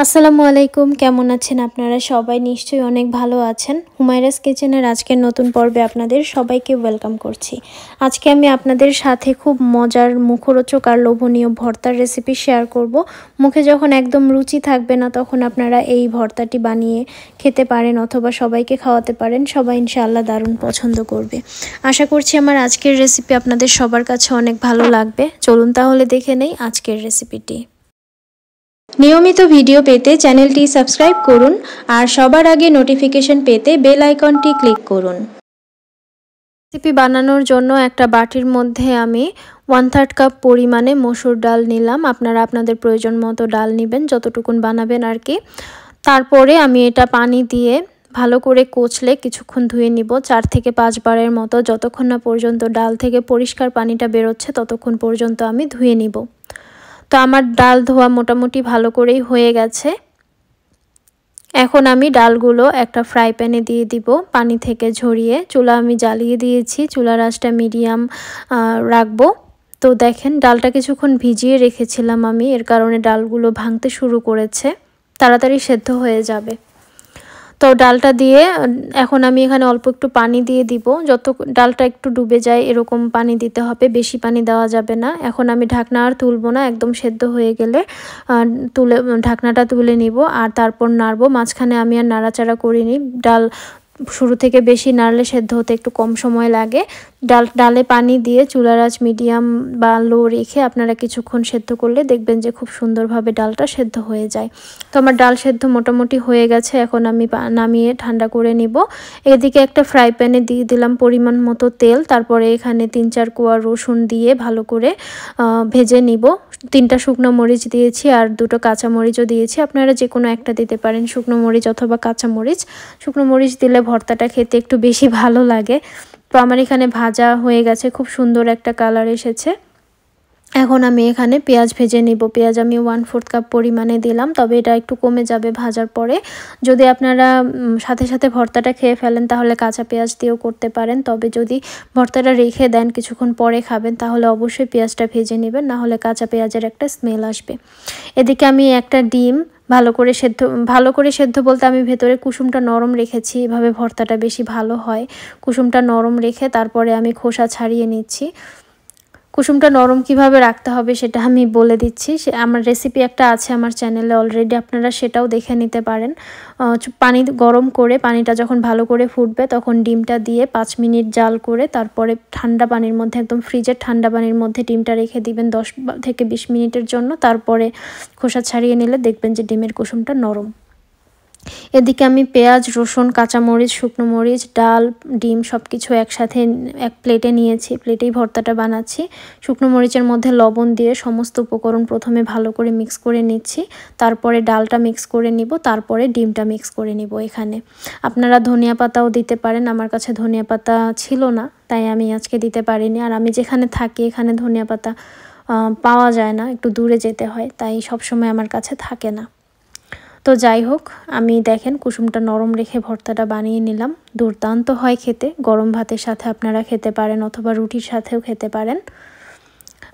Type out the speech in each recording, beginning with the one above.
আসসালামু আলাইকুম কেমন আছেন আপনারা সবাই নিশ্চয়ই অনেক ভালো আছেন হুমায়রাস কিচেনের আজকের নতুন পর্বে আপনাদের সবাইকে ওয়েলকাম করছি আজকে আমি আপনাদের সাথে খুব মজার মুখরোচক আর লোভনীয় ভর্তার রেসিপি শেয়ার করব মুখে যখন একদম রুচি থাকবে না তখন আপনারা এই ভর্তাটি বানিয়ে খেতে পারেন অথবা সবাইকে খাওয়াতে পারেন সবাই ইনশাআল্লাহ দারুণ পছন্দ করবে আশা করছি আমার আজকের রেসিপি আপনাদের সবার কাছে অনেক ভালো লাগবে চলুন তাহলে দেখে নেই আজকের রেসিপিটি নিয়মিত ভিডিও পেতে চ্যানেলটি সাবস্ক্রাইব করুন আর সবার আগে নোটিফিকেশন পেতে বেল আইকনটি ক্লিক করুন রেসিপি বানানোর জন্য একটা বাটির মধ্যে আমি ওয়ান থার্ড কাপ পরিমাণে মসুর ডাল নিলাম আপনারা আপনাদের প্রয়োজন মতো ডাল নেবেন যতটুকুন বানাবেন আর কি তারপরে আমি এটা পানি দিয়ে ভালো করে কোচলে কিছুক্ষণ ধুয়ে নিব চার থেকে পাঁচবারের মতো যতক্ষণ না পর্যন্ত ডাল থেকে পরিষ্কার পানিটা বেরোচ্ছে ততক্ষণ পর্যন্ত আমি ধুয়ে নিব তো আমার ডাল ধোয়া মোটামুটি ভালো করেই হয়ে গেছে এখন আমি ডালগুলো একটা ফ্রাই প্যানে দিয়ে দিব পানি থেকে ঝরিয়ে চুলা আমি জ্বালিয়ে দিয়েছি চুলা রাসটা মিডিয়াম রাখবো তো দেখেন ডালটা কিছুক্ষণ ভিজিয়ে রেখেছিলাম আমি এর কারণে ডালগুলো ভাঙতে শুরু করেছে তাড়াতাড়ি সেদ্ধ হয়ে যাবে তো ডালটা দিয়ে এখন আমি এখানে অল্প একটু পানি দিয়ে দিব যত ডালটা একটু ডুবে যায় এরকম পানি দিতে হবে বেশি পানি দেওয়া যাবে না এখন আমি ঢাকনা আর তুলব না একদম সেদ্ধ হয়ে গেলে তুলে ঢাকনাটা তুলে নিব আর তারপর নাড়বো মাঝখানে আমি আর নাড়াচাড়া করিনি ডাল শুরু থেকে বেশি নাড়লে সেদ্ধ হতে একটু কম সময় লাগে ডাল ডালে পানি দিয়ে চুলার আঁচ মিডিয়াম বা লো রেখে আপনারা কিছুক্ষণ সেদ্ধ করলে দেখবেন যে খুব সুন্দরভাবে ডালটা সেদ্ধ হয়ে যায় তো আমার ডাল সেদ্ধ মোটামুটি হয়ে গেছে এখন আমি নামিয়ে ঠান্ডা করে নিব এদিকে একটা ফ্রাই প্যানে দিয়ে দিলাম পরিমাণ মতো তেল তারপরে এখানে তিন চার কোয়া রসুন দিয়ে ভালো করে ভেজে নিব তিনটা শুকনো মরিচ দিয়েছি আর দুটো কাঁচা মরিচও দিয়েছি আপনারা যে কোনো একটা দিতে পারেন শুকনো মরিচ অথবা কাঁচা মরিচ শুকনো মরিচ দিলে ভর্তাটা খেতে একটু বেশি ভালো লাগে তো আমার এখানে ভাজা হয়ে গেছে খুব সুন্দর একটা কালার এসেছে এখন আমি এখানে পেঁয়াজ ভেজে নিব পেঁয়াজ আমি ওয়ান ফোর্থ কাপ পরিমাণে দিলাম তবে এটা একটু কমে যাবে ভাজার পরে যদি আপনারা সাথে সাথে ভর্তাটা খেয়ে ফেলেন তাহলে কাঁচা পেঁয়াজ দিয়েও করতে পারেন তবে যদি ভর্তাটা রেখে দেন কিছুক্ষণ পরে খাবেন তাহলে অবশ্যই পেঁয়াজটা ভেজে নেবেন নাহলে কাঁচা পেঁয়াজের একটা স্মেল আসবে এদিকে আমি একটা ডিম ভালো করে সেদ্ধ ভালো করে সেদ্ধ বলতে আমি ভেতরে কুসুমটা নরম রেখেছি এভাবে ভর্তাটা বেশি ভালো হয় কুসুমটা নরম রেখে তারপরে আমি খোসা ছাড়িয়ে নিচ্ছি কুসুমটা নরম কিভাবে রাখতে হবে সেটা আমি বলে দিচ্ছি সে আমার রেসিপি একটা আছে আমার চ্যানেলে অলরেডি আপনারা সেটাও দেখে নিতে পারেন পানি গরম করে পানিটা যখন ভালো করে ফুটবে তখন ডিমটা দিয়ে পাঁচ মিনিট জাল করে তারপরে ঠান্ডা পানির মধ্যে একদম ফ্রিজের ঠান্ডা পানির মধ্যে ডিমটা রেখে দিবেন দশ থেকে বিশ মিনিটের জন্য তারপরে খোসা ছাড়িয়ে নিলে দেখবেন যে ডিমের কুসুমটা নরম এদিকে আমি পেঁয়াজ রসুন কাঁচামরিচ শুকনো মরিচ ডাল ডিম সব কিছু একসাথে এক প্লেটে নিয়েছি প্লেটেই ভর্তাটা বানাচ্ছি শুকনো মরিচের মধ্যে লবণ দিয়ে সমস্ত উপকরণ প্রথমে ভালো করে মিক্স করে নিচ্ছি তারপরে ডালটা মিক্স করে নিব তারপরে ডিমটা মিক্স করে নিব এখানে আপনারা ধনিয়া পাতাও দিতে পারেন আমার কাছে ধনিয়া পাতা ছিল না তাই আমি আজকে দিতে পারিনি আর আমি যেখানে থাকি এখানে ধনিয়া পাতা পাওয়া যায় না একটু দূরে যেতে হয় তাই সবসময় আমার কাছে থাকে না তো যাই হোক আমি দেখেন কুসুমটা নরম রেখে ভর্তাটা বানিয়ে নিলাম দুর্দান্ত হয় খেতে গরম ভাতের সাথে আপনারা খেতে পারেন অথবা রুটির সাথেও খেতে পারেন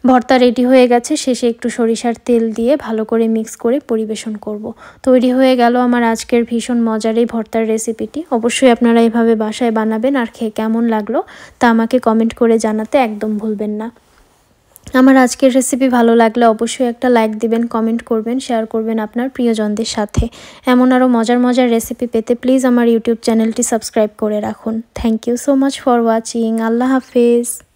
ভর্তা রেডি হয়ে গেছে শেষে একটু সরিষার তেল দিয়ে ভালো করে মিক্স করে পরিবেশন করব। তৈরি হয়ে গেল আমার আজকের ভীষণ মজার এই ভর্তার রেসিপিটি অবশ্যই আপনারা এভাবে বাসায় বানাবেন আর খেয়ে কেমন লাগলো তা আমাকে কমেন্ট করে জানাতে একদম ভুলবেন না আমার আজকের রেসিপি ভালো লাগলে অবশ্যই একটা লাইক দিবেন কমেন্ট করবেন শেয়ার করবেন আপনার প্রিয়জনদের সাথে এমন আরও মজার মজার রেসিপি পেতে প্লিজ আমার ইউটিউব চ্যানেলটি সাবস্ক্রাইব করে রাখুন thank you so much for watching আল্লাহ হাফিজ